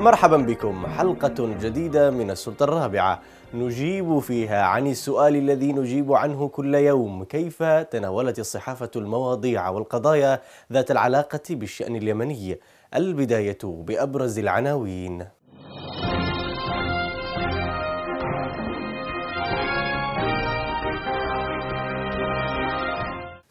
مرحبا بكم حلقة جديدة من السلطة الرابعة نجيب فيها عن السؤال الذي نجيب عنه كل يوم كيف تناولت الصحافة المواضيع والقضايا ذات العلاقة بالشأن اليمني البداية بأبرز العناوين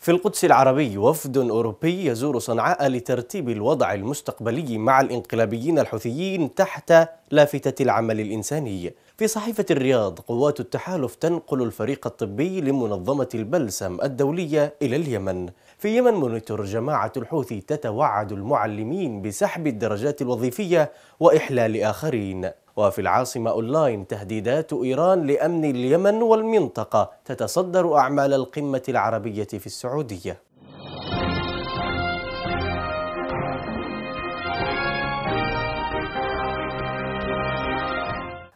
في القدس العربي وفد أوروبي يزور صنعاء لترتيب الوضع المستقبلي مع الإنقلابيين الحوثيين تحت لافتة العمل الإنساني في صحيفة الرياض قوات التحالف تنقل الفريق الطبي لمنظمة البلسم الدولية إلى اليمن في يمن مونيتور جماعة الحوثي تتوعد المعلمين بسحب الدرجات الوظيفية وإحلال آخرين وفي العاصمة أونلاين تهديدات إيران لأمن اليمن والمنطقة تتصدر أعمال القمة العربية في السعودية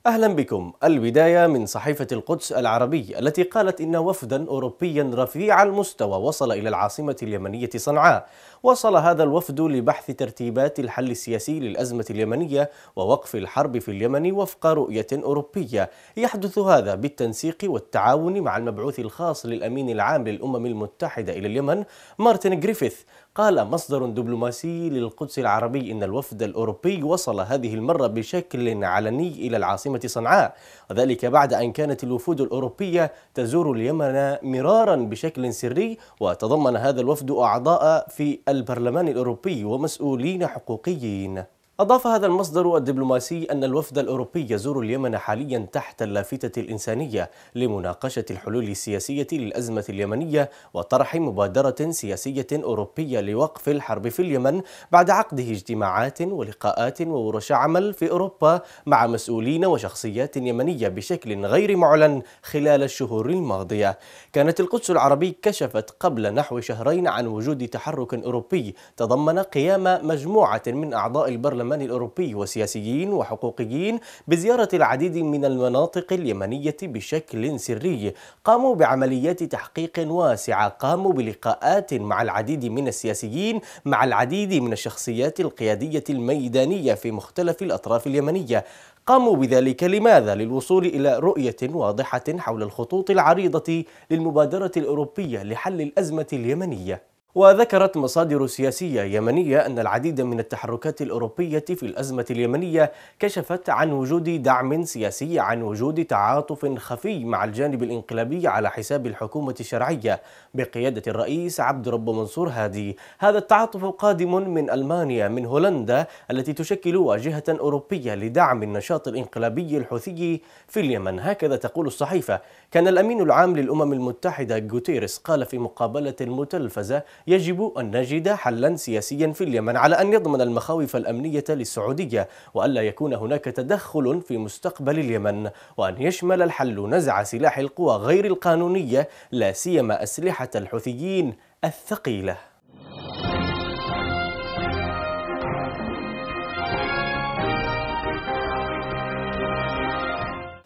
أهلا بكم البداية من صحيفة القدس العربي التي قالت إن وفدا أوروبيا رفيع المستوى وصل إلى العاصمة اليمنية صنعاء وصل هذا الوفد لبحث ترتيبات الحل السياسي للأزمة اليمنية ووقف الحرب في اليمن وفق رؤية أوروبية يحدث هذا بالتنسيق والتعاون مع المبعوث الخاص للأمين العام للأمم المتحدة إلى اليمن مارتن جريفيث قال مصدر دبلوماسي للقدس العربي إن الوفد الأوروبي وصل هذه المرة بشكل علني إلى العاصمة صنعاء وذلك بعد أن كانت الوفود الأوروبية تزور اليمن مرارا بشكل سري وتضمن هذا الوفد أعضاء في البرلمان الأوروبي ومسؤولين حقوقيين أضاف هذا المصدر الدبلوماسي أن الوفد الأوروبي يزور اليمن حاليا تحت اللافتة الإنسانية لمناقشة الحلول السياسية للأزمة اليمنية وطرح مبادرة سياسية أوروبية لوقف الحرب في اليمن بعد عقده اجتماعات ولقاءات وورش عمل في أوروبا مع مسؤولين وشخصيات يمنية بشكل غير معلن خلال الشهور الماضية كانت القدس العربي كشفت قبل نحو شهرين عن وجود تحرك أوروبي تضمن قيام مجموعة من أعضاء البرلمان اليمن الأوروبي وسياسيين وحقوقيين بزيارة العديد من المناطق اليمنية بشكل سري قاموا بعمليات تحقيق واسعة قاموا بلقاءات مع العديد من السياسيين مع العديد من الشخصيات القيادية الميدانية في مختلف الأطراف اليمنية قاموا بذلك لماذا؟ للوصول إلى رؤية واضحة حول الخطوط العريضة للمبادرة الأوروبية لحل الأزمة اليمنية وذكرت مصادر سياسية يمنية أن العديد من التحركات الأوروبية في الأزمة اليمنية كشفت عن وجود دعم سياسي عن وجود تعاطف خفي مع الجانب الانقلابي على حساب الحكومة الشرعية بقيادة الرئيس عبد رب منصور هادي هذا التعاطف قادم من ألمانيا من هولندا التي تشكل واجهة أوروبية لدعم النشاط الانقلابي الحوثي في اليمن هكذا تقول الصحيفة كان الأمين العام للأمم المتحدة غوتيريس قال في مقابلة متلفزة يجب أن نجد حلا سياسيا في اليمن على أن يضمن المخاوف الأمنية للسعودية وألا يكون هناك تدخل في مستقبل اليمن وأن يشمل الحل نزع سلاح القوى غير القانونية لا سيما أسلحة الحوثيين الثقيله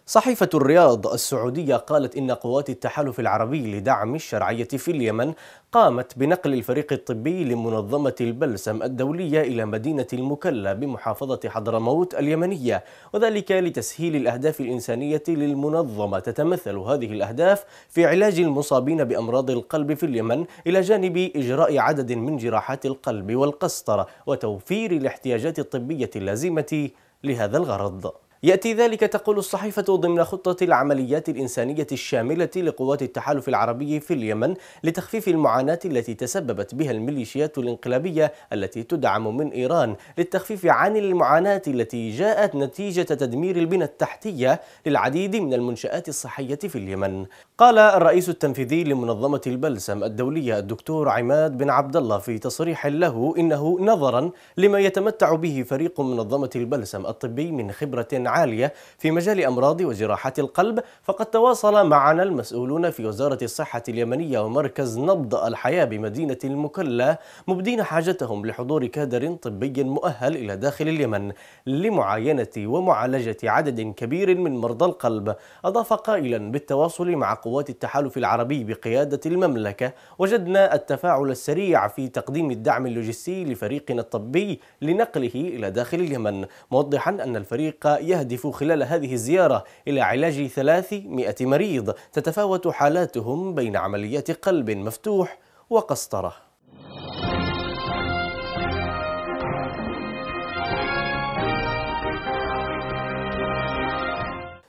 صحيفة الرياض السعودية قالت إن قوات التحالف العربي لدعم الشرعية في اليمن قامت بنقل الفريق الطبي لمنظمة البلسم الدولية إلى مدينة المكلا بمحافظة حضرموت اليمنية وذلك لتسهيل الأهداف الإنسانية للمنظمة تتمثل هذه الأهداف في علاج المصابين بأمراض القلب في اليمن إلى جانب إجراء عدد من جراحات القلب والقسطرة وتوفير الاحتياجات الطبية اللازمة لهذا الغرض يأتي ذلك تقول الصحيفة ضمن خطة العمليات الإنسانية الشاملة لقوات التحالف العربي في اليمن لتخفيف المعاناة التي تسببت بها الميليشيات الانقلابية التي تدعم من إيران للتخفيف عن المعاناة التي جاءت نتيجة تدمير البنى التحتية للعديد من المنشآت الصحية في اليمن قال الرئيس التنفيذي لمنظمة البلسم الدولية الدكتور عماد بن عبد الله في تصريح له إنه نظرا لما يتمتع به فريق منظمة البلسم الطبي من خبرة عالية في مجال أمراض وجراحات القلب فقد تواصل معنا المسؤولون في وزارة الصحة اليمنية ومركز نبض الحياة بمدينة المكلا مبدين حاجتهم لحضور كادر طبي مؤهل إلى داخل اليمن لمعاينة ومعالجة عدد كبير من مرضى القلب أضاف قائلا بالتواصل مع قوات التحالف العربي بقيادة المملكة وجدنا التفاعل السريع في تقديم الدعم اللوجستي لفريقنا الطبي لنقله إلى داخل اليمن موضحا أن الفريق يهدف يهدف خلال هذه الزيارة إلى علاج 300 مريض تتفاوت حالاتهم بين عمليات قلب مفتوح وقسطره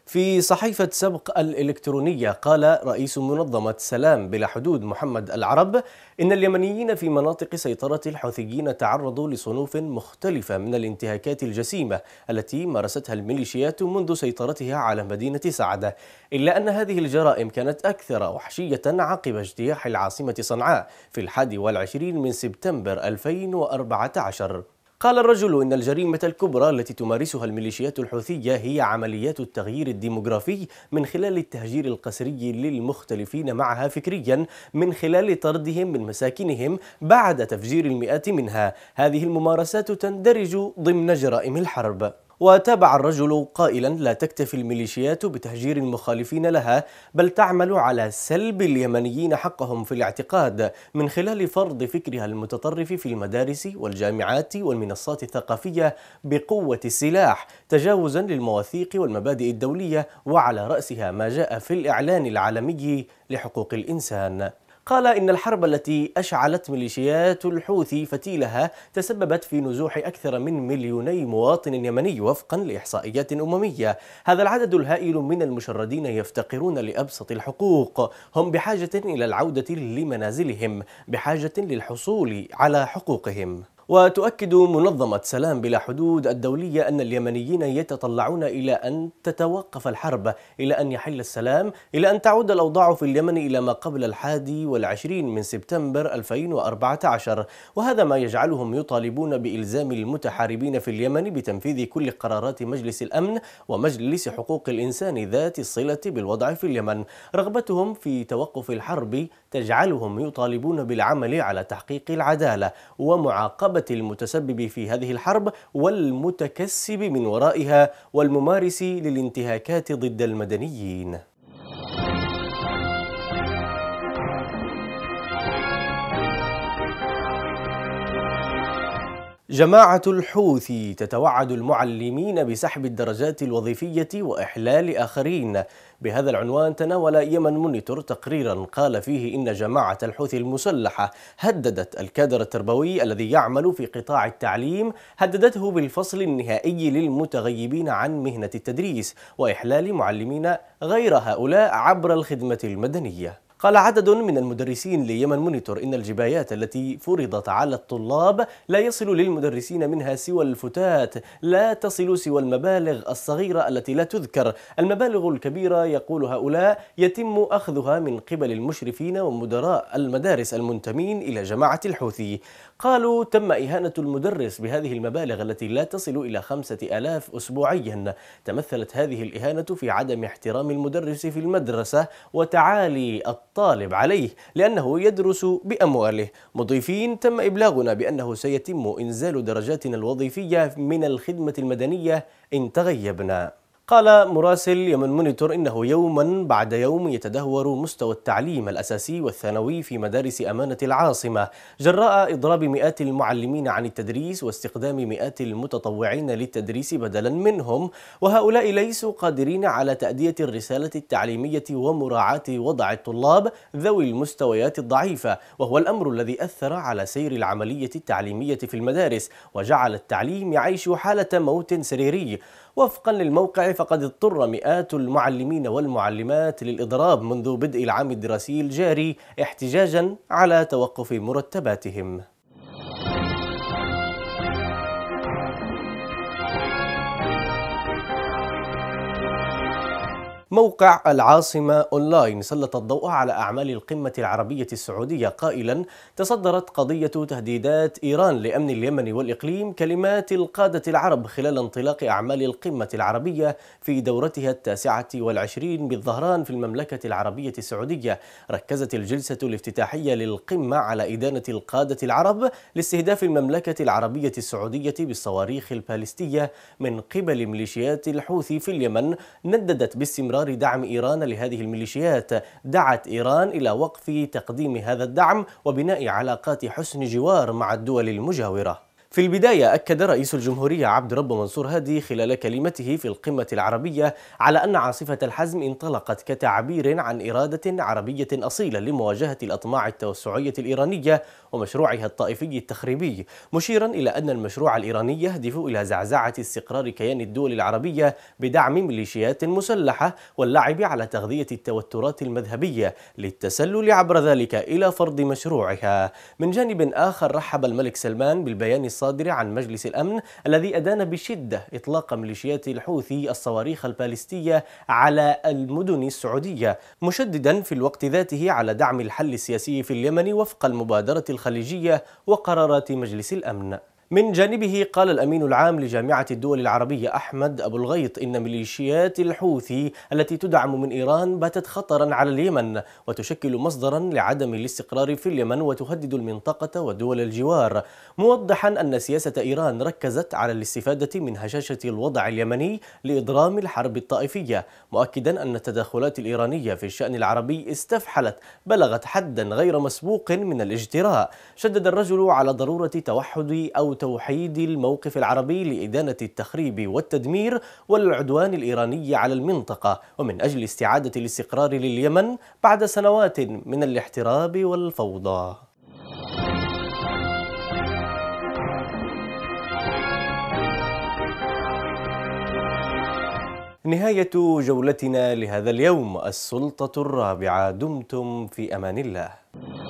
في صحيفة سبق الإلكترونية قال رئيس منظمة سلام بلا حدود محمد العرب إن اليمنيين في مناطق سيطرة الحوثيين تعرضوا لصنوف مختلفة من الانتهاكات الجسيمة التي مارستها الميليشيات منذ سيطرتها على مدينة سعدة إلا أن هذه الجرائم كانت أكثر وحشية عقب اجتياح العاصمة صنعاء في الحادي والعشرين من سبتمبر 2014 قال الرجل إن الجريمة الكبرى التي تمارسها الميليشيات الحوثية هي عمليات التغيير الديموغرافي من خلال التهجير القسري للمختلفين معها فكريا من خلال طردهم من مساكنهم بعد تفجير المئات منها هذه الممارسات تندرج ضمن جرائم الحرب وتابع الرجل قائلا لا تكتفي الميليشيات بتهجير المخالفين لها بل تعمل على سلب اليمنيين حقهم في الاعتقاد من خلال فرض فكرها المتطرف في المدارس والجامعات والمنصات الثقافية بقوة السلاح تجاوزا للمواثيق والمبادئ الدولية وعلى رأسها ما جاء في الإعلان العالمي لحقوق الإنسان قال إن الحرب التي أشعلت ميليشيات الحوثي فتيلها تسببت في نزوح أكثر من مليوني مواطن يمني وفقا لإحصائيات أممية هذا العدد الهائل من المشردين يفتقرون لأبسط الحقوق هم بحاجة إلى العودة لمنازلهم بحاجة للحصول على حقوقهم وتؤكد منظمة سلام بلا حدود الدولية أن اليمنيين يتطلعون إلى أن تتوقف الحرب إلى أن يحل السلام إلى أن تعود الأوضاع في اليمن إلى ما قبل الحادي والعشرين من سبتمبر 2014 وهذا ما يجعلهم يطالبون بإلزام المتحاربين في اليمن بتنفيذ كل قرارات مجلس الأمن ومجلس حقوق الإنسان ذات الصلة بالوضع في اليمن رغبتهم في توقف الحرب تجعلهم يطالبون بالعمل على تحقيق العدالة ومعاقبة المتسبب في هذه الحرب والمتكسب من ورائها والممارس للانتهاكات ضد المدنيين جماعة الحوثي تتوعد المعلمين بسحب الدرجات الوظيفية وإحلال آخرين بهذا العنوان تناول يمن مونيتور تقريرا قال فيه إن جماعة الحوثي المسلحة هددت الكادر التربوي الذي يعمل في قطاع التعليم هددته بالفصل النهائي للمتغيبين عن مهنة التدريس وإحلال معلمين غير هؤلاء عبر الخدمة المدنية قال عدد من المدرسين ليمن مونيتور إن الجبايات التي فرضت على الطلاب لا يصل للمدرسين منها سوى الفتات لا تصل سوى المبالغ الصغيرة التي لا تذكر المبالغ الكبيرة يقول هؤلاء يتم أخذها من قبل المشرفين ومدراء المدارس المنتمين إلى جماعة الحوثي قالوا تم إهانة المدرس بهذه المبالغ التي لا تصل إلى خمسة ألاف أسبوعيا تمثلت هذه الإهانة في عدم احترام المدرس في المدرسة وتعالي الطالب عليه لأنه يدرس بأمواله مضيفين تم إبلاغنا بأنه سيتم إنزال درجاتنا الوظيفية من الخدمة المدنية إن تغيبنا قال مراسل يمن مونيتور إنه يوما بعد يوم يتدهور مستوى التعليم الأساسي والثانوي في مدارس أمانة العاصمة جراء إضراب مئات المعلمين عن التدريس واستخدام مئات المتطوعين للتدريس بدلا منهم وهؤلاء ليسوا قادرين على تأدية الرسالة التعليمية ومراعاة وضع الطلاب ذوي المستويات الضعيفة وهو الأمر الذي أثر على سير العملية التعليمية في المدارس وجعل التعليم يعيش حالة موت سريري وفقا للموقع فقد اضطر مئات المعلمين والمعلمات للإضراب منذ بدء العام الدراسي الجاري احتجاجا على توقف مرتباتهم موقع العاصمة أونلاين سلط الضوء على أعمال القمة العربية السعودية قائلا تصدرت قضية تهديدات إيران لأمن اليمن والإقليم كلمات القادة العرب خلال انطلاق أعمال القمة العربية في دورتها التاسعة والعشرين بالظهران في المملكة العربية السعودية ركزت الجلسة الافتتاحية للقمة على إدانة القادة العرب لاستهداف المملكة العربية السعودية بالصواريخ الباليستية من قبل ميليشيات الحوثي في اليمن نددت باستمرار استمرار دعم إيران لهذه الميليشيات دعت إيران إلى وقف تقديم هذا الدعم وبناء علاقات حسن جوار مع الدول المجاورة في البداية أكد رئيس الجمهورية عبد رب منصور هادي خلال كلمته في القمة العربية على أن عاصفة الحزم انطلقت كتعبير عن إرادة عربية أصيلة لمواجهة الأطماع التوسعية الإيرانية ومشروعها الطائفي التخريبي مشيرا إلى أن المشروع الإيراني يهدف إلى زعزعة استقرار كيان الدول العربية بدعم ميليشيات مسلحة واللعب على تغذية التوترات المذهبية للتسلل عبر ذلك إلى فرض مشروعها من جانب آخر رحب الملك سلمان بالبيان الصادق الصادر عن مجلس الأمن الذي أدان بشدة إطلاق ميليشيات الحوثي الصواريخ البالستية على المدن السعودية مشددا في الوقت ذاته على دعم الحل السياسي في اليمن وفق المبادرة الخليجية وقرارات مجلس الأمن من جانبه قال الأمين العام لجامعة الدول العربية أحمد أبو الغيط إن ميليشيات الحوثي التي تدعم من إيران باتت خطرا على اليمن وتشكل مصدرا لعدم الاستقرار في اليمن وتهدد المنطقة ودول الجوار موضحا أن سياسة إيران ركزت على الاستفادة من هشاشة الوضع اليمني لإضرام الحرب الطائفية مؤكدا أن التدخلات الإيرانية في الشأن العربي استفحلت بلغت حدا غير مسبوق من الاجتراء شدد الرجل على ضرورة توحد أو توحيد الموقف العربي لإدانة التخريب والتدمير والعدوان الإيراني على المنطقة ومن أجل استعادة الاستقرار لليمن بعد سنوات من الاحتراب والفوضى نهاية جولتنا لهذا اليوم السلطة الرابعة دمتم في أمان الله